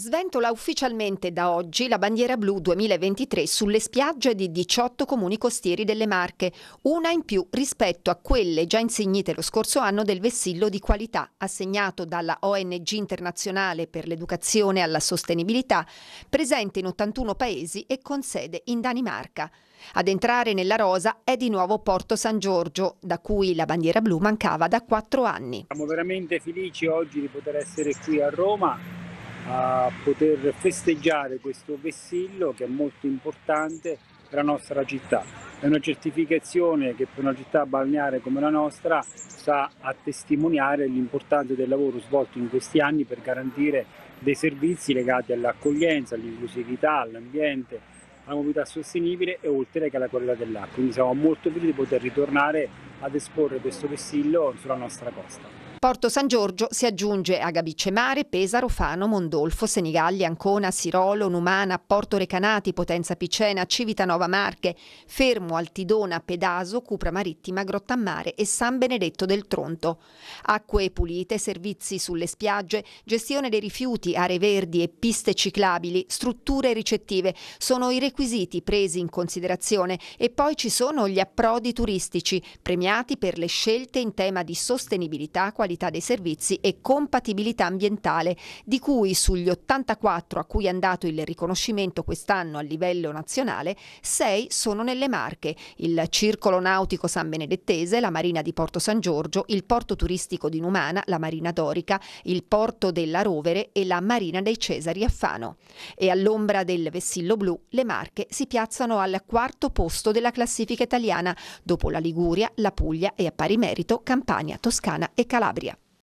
Sventola ufficialmente da oggi la bandiera blu 2023 sulle spiagge di 18 comuni costieri delle Marche, una in più rispetto a quelle già insignite lo scorso anno del vessillo di qualità assegnato dalla ONG internazionale per l'educazione alla sostenibilità, presente in 81 paesi e con sede in Danimarca. Ad entrare nella rosa è di nuovo Porto San Giorgio, da cui la bandiera blu mancava da quattro anni. Siamo veramente felici oggi di poter essere qui a Roma a poter festeggiare questo vessillo che è molto importante per la nostra città. È una certificazione che per una città balneare come la nostra sta a testimoniare l'importanza del lavoro svolto in questi anni per garantire dei servizi legati all'accoglienza, all'inclusività, all'ambiente, alla mobilità sostenibile e oltre che alla qualità dell'acqua. Quindi siamo molto felici di poter ritornare ad esporre questo vessillo sulla nostra costa. Porto San Giorgio si aggiunge a Gabicemare, Pesaro, Fano, Mondolfo, Senigalli, Ancona, Sirolo, Numana, Porto Recanati, Potenza Picena, Civitanova Marche, Fermo, Altidona, Pedaso, Cupra Marittima, Grottammare e San Benedetto del Tronto. Acque pulite, servizi sulle spiagge, gestione dei rifiuti, aree verdi e piste ciclabili, strutture ricettive sono i requisiti presi in considerazione e poi ci sono gli approdi turistici premiati per le scelte in tema di sostenibilità, qualità qualità dei servizi e compatibilità ambientale, di cui sugli 84 a cui è andato il riconoscimento quest'anno a livello nazionale, 6 sono nelle Marche, il Circolo Nautico San Benedettese, la Marina di Porto San Giorgio, il Porto Turistico di Numana, la Marina Dorica, il Porto della Rovere e la Marina dei Cesari a Fano. E all'ombra del vessillo blu, le Marche si piazzano al quarto posto della classifica italiana, dopo la Liguria, la Puglia e a pari merito Campania, Toscana e Calabria.